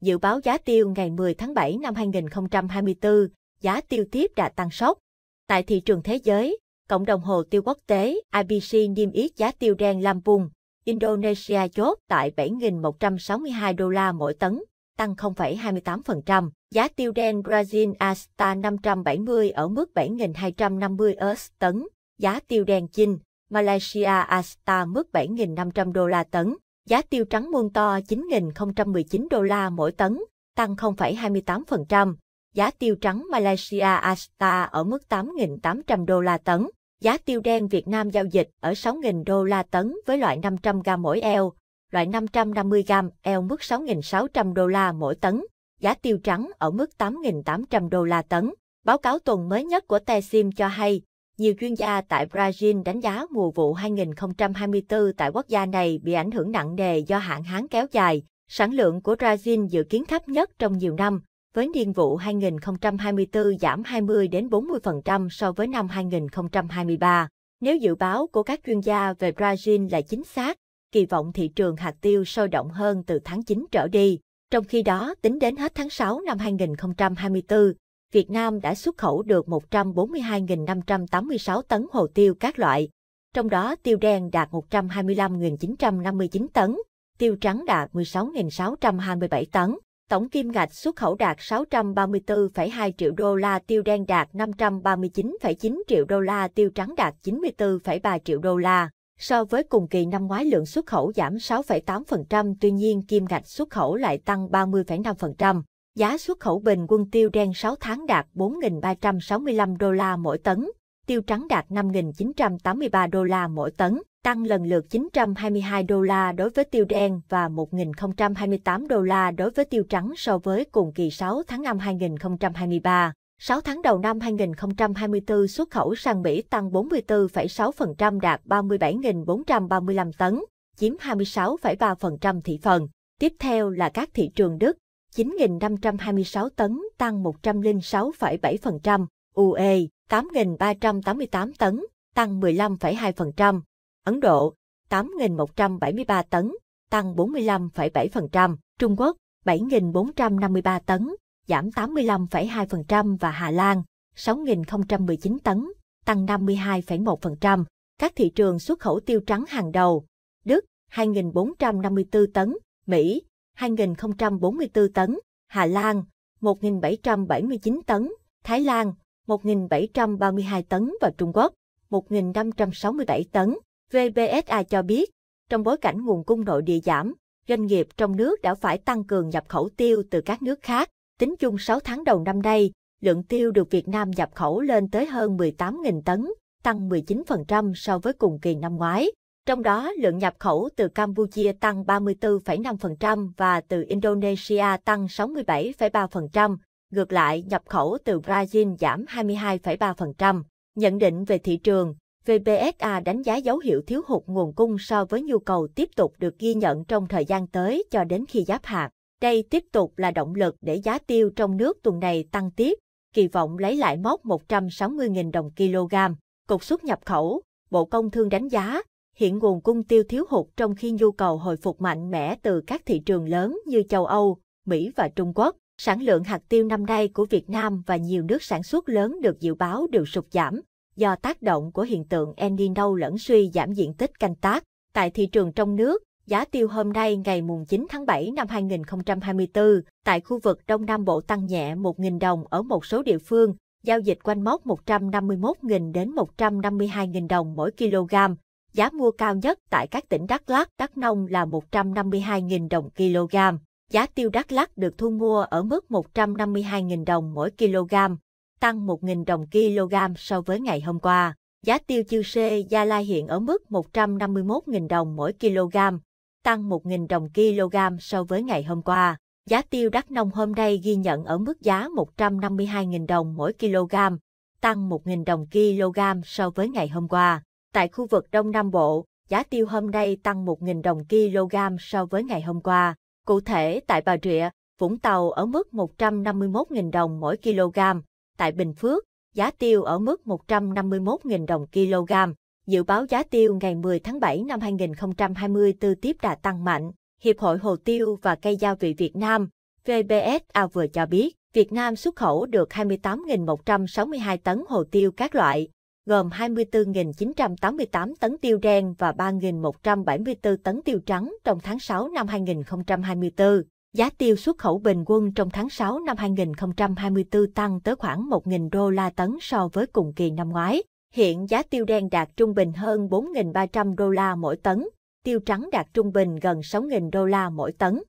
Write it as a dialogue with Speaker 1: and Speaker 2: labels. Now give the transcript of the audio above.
Speaker 1: Dự báo giá tiêu ngày 10 tháng 7 năm 2024, giá tiêu tiếp đã tăng sốc. Tại thị trường thế giới, Cộng đồng Hồ tiêu quốc tế IBC niêm yết giá tiêu đen Lampung, Indonesia chốt tại 7.162 đô la mỗi tấn, tăng 0,28%. Giá tiêu đen Brazil Asta 570 ở mức 7.250 US tấn. Giá tiêu đen Chinh, Malaysia Asta mức 7.500 đô la tấn. Giá tiêu trắng muôn to 9.019 đô la mỗi tấn, tăng 0,28%. Giá tiêu trắng Malaysia Asta ở mức 8.800 đô la tấn. Giá tiêu đen Việt Nam giao dịch ở 6.000 đô la tấn với loại 500 g mỗi eo, loại 550 g eo mức 6.600 đô la mỗi tấn. Giá tiêu trắng ở mức 8.800 đô la tấn. Báo cáo tuần mới nhất của Tesim cho hay, nhiều chuyên gia tại Brazil đánh giá mùa vụ 2024 tại quốc gia này bị ảnh hưởng nặng nề do hạn hán kéo dài. Sản lượng của Brazil dự kiến thấp nhất trong nhiều năm, với niên vụ 2024 giảm 20 đến 40% so với năm 2023. Nếu dự báo của các chuyên gia về Brazil là chính xác, kỳ vọng thị trường hạt tiêu sôi động hơn từ tháng 9 trở đi. Trong khi đó, tính đến hết tháng 6 năm 2024, Việt Nam đã xuất khẩu được 142.586 tấn hồ tiêu các loại, trong đó tiêu đen đạt 125.959 tấn, tiêu trắng đạt 16.627 tấn. Tổng kim ngạch xuất khẩu đạt 634,2 triệu đô la, tiêu đen đạt 539,9 triệu đô la, tiêu trắng đạt 94,3 triệu đô la. So với cùng kỳ năm ngoái lượng xuất khẩu giảm 6,8%, tuy nhiên kim ngạch xuất khẩu lại tăng 30,5%. Giá xuất khẩu bình quân tiêu đen 6 tháng đạt 4.365 đô la mỗi tấn, tiêu trắng đạt 5.983 đô la mỗi tấn, tăng lần lượt 922 đô la đối với tiêu đen và 1.028 đô la đối với tiêu trắng so với cùng kỳ 6 tháng năm 2023. 6 tháng đầu năm 2024 xuất khẩu sang Mỹ tăng 44,6% đạt 37.435 tấn, chiếm 26,3% thị phần. Tiếp theo là các thị trường Đức, 9.526 tấn, tăng 106,7%, UE 8.388 tấn, tăng 15,2%, Ấn Độ 8.173 tấn, tăng 45,7%, Trung Quốc 7.453 tấn, giảm 85,2% và Hà Lan 6.019 tấn, tăng 52,1%. Các thị trường xuất khẩu tiêu trắng hàng đầu, Đức 2.454 tấn, Mỹ 2.044 tấn, Hà Lan 1.779 tấn, Thái Lan 1.732 tấn và Trung Quốc 1.567 tấn. VBSA cho biết, trong bối cảnh nguồn cung nội địa giảm, doanh nghiệp trong nước đã phải tăng cường nhập khẩu tiêu từ các nước khác. Tính chung 6 tháng đầu năm nay, lượng tiêu được Việt Nam nhập khẩu lên tới hơn 18.000 tấn, tăng 19% so với cùng kỳ năm ngoái. Trong đó, lượng nhập khẩu từ Campuchia tăng 34,5% và từ Indonesia tăng 67,3%, ngược lại nhập khẩu từ Brazil giảm 22,3%. Nhận định về thị trường, VPSA đánh giá dấu hiệu thiếu hụt nguồn cung so với nhu cầu tiếp tục được ghi nhận trong thời gian tới cho đến khi giáp hạt. Đây tiếp tục là động lực để giá tiêu trong nước tuần này tăng tiếp, kỳ vọng lấy lại mốc 160.000 đồng kg. Cục xuất nhập khẩu, Bộ Công Thương đánh giá, hiện nguồn cung tiêu thiếu hụt trong khi nhu cầu hồi phục mạnh mẽ từ các thị trường lớn như châu Âu, Mỹ và Trung Quốc. Sản lượng hạt tiêu năm nay của Việt Nam và nhiều nước sản xuất lớn được dự báo đều sụt giảm do tác động của hiện tượng El Nino lẫn suy giảm diện tích canh tác. Tại thị trường trong nước, giá tiêu hôm nay ngày mùng 9 tháng 7 năm 2024 tại khu vực Đông Nam Bộ tăng nhẹ 1.000 đồng ở một số địa phương, giao dịch quanh mốc 151.000 đến 152.000 đồng mỗi kg. Giá mua cao nhất tại các tỉnh Đắk Lắk, Đắk Nông là 152.000 đồng kg. Giá tiêu Đắk Lắk được thu mua ở mức 152.000 đồng mỗi kg, tăng 1.000 đồng kg so với ngày hôm qua. Giá tiêu Chư Sê, Gia Lai hiện ở mức 151.000 đồng mỗi kg, tăng 1.000 đồng kg so với ngày hôm qua. Giá tiêu Đắk Nông hôm nay ghi nhận ở mức giá 152.000 đồng mỗi kg, tăng 1.000 đồng kg so với ngày hôm qua. Tại khu vực Đông Nam Bộ, giá tiêu hôm nay tăng 1.000 đồng kg so với ngày hôm qua. Cụ thể, tại Bà Rịa, Vũng Tàu ở mức 151.000 đồng mỗi kg. Tại Bình Phước, giá tiêu ở mức 151.000 đồng kg. Dự báo giá tiêu ngày 10 tháng 7 năm 2024 tiếp đà tăng mạnh. Hiệp hội Hồ tiêu và cây gia vị Việt Nam, VBSA vừa cho biết, Việt Nam xuất khẩu được 28.162 tấn hồ tiêu các loại, gồm 24.988 tấn tiêu đen và 3.174 tấn tiêu trắng trong tháng 6 năm 2024. Giá tiêu xuất khẩu bình quân trong tháng 6 năm 2024 tăng tới khoảng 1.000 đô la tấn so với cùng kỳ năm ngoái. Hiện giá tiêu đen đạt trung bình hơn 4.300 đô la mỗi tấn, tiêu trắng đạt trung bình gần 6.000 đô la mỗi tấn.